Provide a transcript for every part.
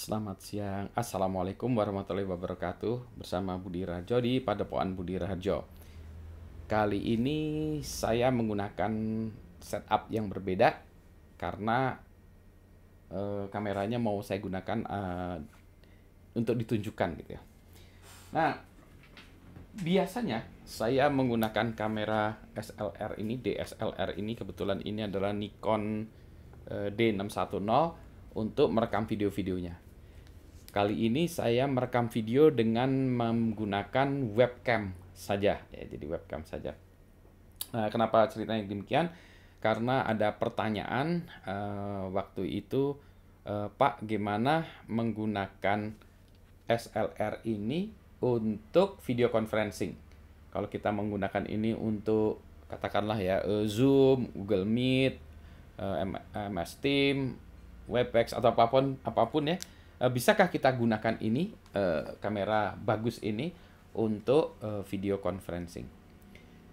Selamat siang. Assalamualaikum warahmatullahi wabarakatuh. Bersama Budi Rajo di Padepoan Budi Rajo. Kali ini saya menggunakan setup yang berbeda karena e, kameranya mau saya gunakan e, untuk ditunjukkan gitu ya. Nah, biasanya saya menggunakan kamera SLR ini, DSLR ini kebetulan ini adalah Nikon eh, D610 untuk merekam video-videonya. Kali ini saya merekam video dengan menggunakan webcam saja, ya, jadi webcam saja. Nah, kenapa ceritanya demikian? Karena ada pertanyaan uh, waktu itu, uh, Pak, gimana menggunakan SLR ini untuk video conferencing? Kalau kita menggunakan ini untuk katakanlah ya uh, Zoom, Google Meet, MS Team, WebEx atau apapun apapun ya Eh, bisakah kita gunakan ini uh, kamera bagus ini untuk uh, video conferencing?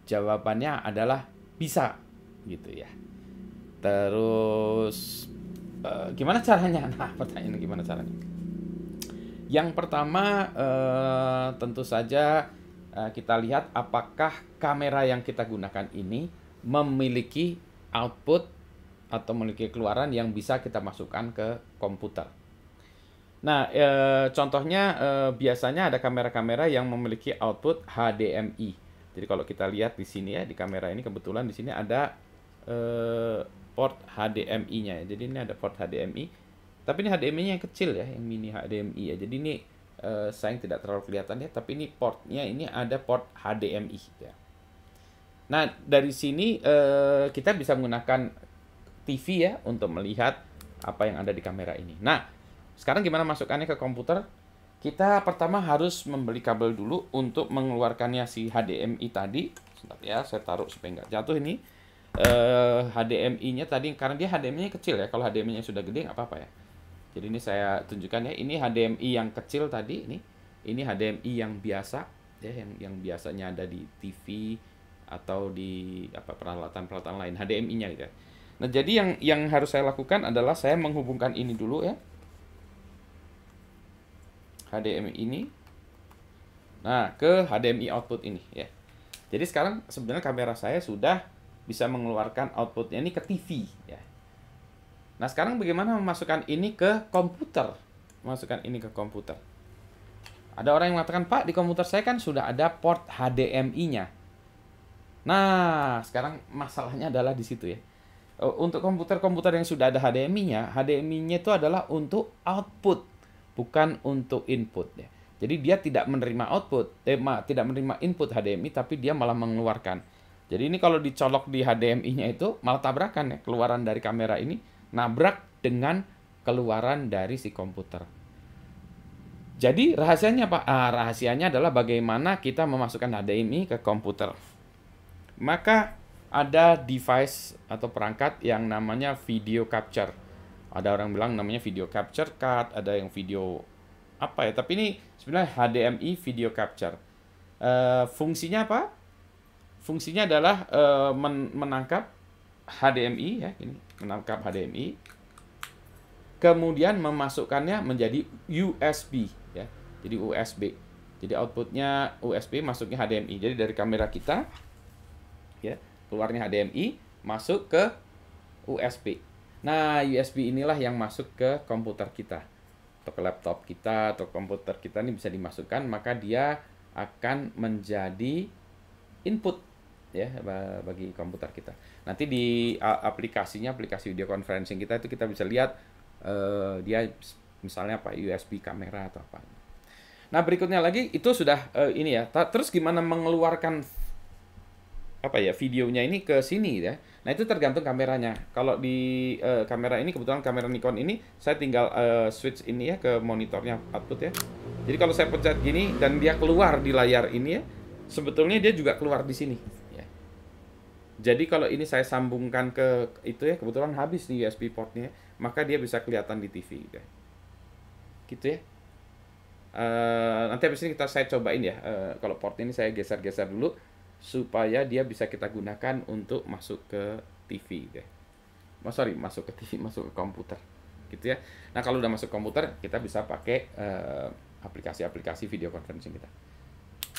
Jawabannya adalah bisa gitu ya. Terus uh, gimana caranya? Nah, pertanyaan gimana caranya? Yang pertama uh, tentu saja uh, kita lihat apakah kamera yang kita gunakan ini memiliki output atau memiliki keluaran yang bisa kita masukkan ke komputer Nah, e, contohnya e, biasanya ada kamera-kamera yang memiliki output HDMI. Jadi kalau kita lihat di sini ya di kamera ini kebetulan di sini ada e, port HDMI-nya. Ya. Jadi ini ada port HDMI. Tapi ini HDMI-nya yang kecil ya, yang mini HDMI ya. Jadi ini e, sayang tidak terlalu kelihatan ya, tapi ini portnya ini ada port HDMI ya. Nah, dari sini e, kita bisa menggunakan TV ya untuk melihat apa yang ada di kamera ini. Nah, sekarang gimana masukkannya ke komputer? Kita pertama harus membeli kabel dulu untuk mengeluarkannya si HDMI tadi. Sebentar ya, saya taruh supaya nggak jatuh ini. Uh, eh, HDMI-nya tadi, karena dia HDMI-nya kecil ya. Kalau HDMI-nya sudah gede nggak apa-apa ya. Jadi ini saya tunjukkan ya. Ini HDMI yang kecil tadi. Ini ini HDMI yang biasa ya, yang yang biasanya ada di TV atau di apa peralatan-peralatan lain HDMI-nya gitu ya. Nah, jadi yang yang harus saya lakukan adalah saya menghubungkan ini dulu ya. HDMI ini nah ke HDMI output ini ya jadi sekarang sebenarnya kamera saya sudah bisa mengeluarkan outputnya ini ke TV ya nah sekarang bagaimana memasukkan ini ke komputer masukkan ini ke komputer ada orang yang mengatakan Pak di komputer saya kan sudah ada port HDMI-nya nah sekarang masalahnya adalah di situ ya oh, untuk komputer-komputer yang sudah ada HDMI-nya, HDMI-nya itu adalah untuk output bukan untuk input ya. Jadi dia tidak menerima output, eh, ma, tidak menerima input HDMI tapi dia malah mengeluarkan. Jadi ini kalau dicolok di HDMI-nya itu malah tabrakan ya keluaran dari kamera ini nabrak dengan keluaran dari si komputer. Jadi rahasianya apa? Ah, rahasianya adalah bagaimana kita memasukkan HDMI ke komputer. Maka ada device atau perangkat yang namanya video capture ada orang bilang namanya video capture card, ada yang video apa ya, tapi ini sebenarnya HDMI video capture. Uh, fungsinya apa? Fungsinya adalah uh, men menangkap HDMI ya, ini menangkap HDMI. Kemudian memasukkannya menjadi USB ya. Jadi USB. Jadi outputnya USB masuknya HDMI. Jadi dari kamera kita ya, keluarnya HDMI masuk ke USB. Nah, USB inilah yang masuk ke komputer kita atau ke laptop kita atau komputer kita ini bisa dimasukkan maka dia akan menjadi input ya bagi komputer kita. Nanti di aplikasinya aplikasi video conferencing kita itu kita bisa lihat uh, dia misalnya apa USB kamera atau apa. Nah, berikutnya lagi itu sudah uh, ini ya. Terus gimana mengeluarkan apa ya videonya ini ke sini ya? Nah itu tergantung kameranya. Kalau di uh, kamera ini kebetulan kamera Nikon ini saya tinggal uh, switch ini ya ke monitornya output ya. Jadi kalau saya pencet gini dan dia keluar di layar ini ya, sebetulnya dia juga keluar di sini. Ya. Jadi kalau ini saya sambungkan ke itu ya kebetulan habis nih USB portnya, ya, maka dia bisa kelihatan di TV. Gitu ya. Gitu ya. Uh, nanti habis ini kita saya cobain ya. Uh, kalau port ini saya geser-geser dulu supaya dia bisa kita gunakan untuk masuk ke TV deh. Oh, sorry, masuk ke TV, masuk ke komputer. Gitu ya. Nah, kalau udah masuk komputer, kita bisa pakai uh, aplikasi-aplikasi video conferencing kita.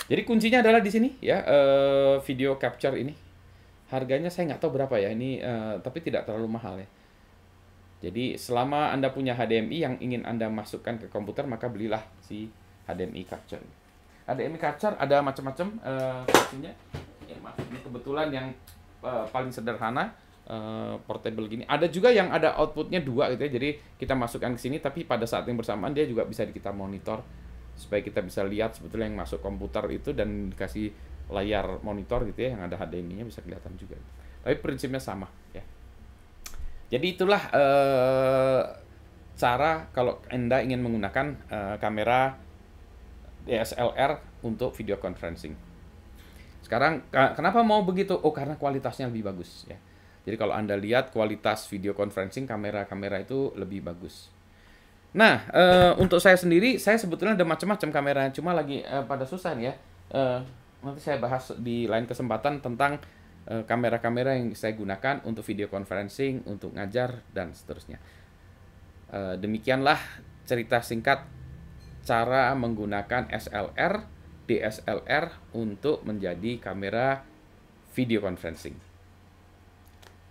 Jadi kuncinya adalah di sini ya, uh, video capture ini. Harganya saya nggak tahu berapa ya ini, uh, tapi tidak terlalu mahal ya. Jadi selama Anda punya HDMI yang ingin Anda masukkan ke komputer, maka belilah si HDMI capture ada ini Kacar, ada macam-macam uh, Ya, ini kebetulan yang uh, paling sederhana uh, portable gini. Ada juga yang ada outputnya dua gitu ya. Jadi kita masukkan ke sini tapi pada saat yang bersamaan dia juga bisa kita monitor supaya kita bisa lihat sebetulnya yang masuk komputer itu dan dikasih layar monitor gitu ya yang ada HDMI-nya bisa kelihatan juga. Tapi prinsipnya sama ya. Jadi itulah uh, cara kalau Anda ingin menggunakan uh, kamera DSLR untuk video conferencing. Sekarang kenapa mau begitu? Oh karena kualitasnya lebih bagus ya. Jadi kalau Anda lihat kualitas video conferencing kamera-kamera itu lebih bagus. Nah, uh, untuk saya sendiri saya sebetulnya ada macam-macam kamera, cuma lagi uh, pada susah ya. Uh, nanti saya bahas di lain kesempatan tentang kamera-kamera yang saya gunakan untuk video conferencing, untuk ngajar dan seterusnya. demikianlah cerita singkat cara menggunakan SLR, DSLR untuk menjadi kamera video conferencing.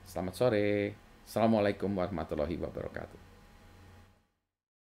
Selamat sore. Assalamualaikum warahmatullahi wabarakatuh.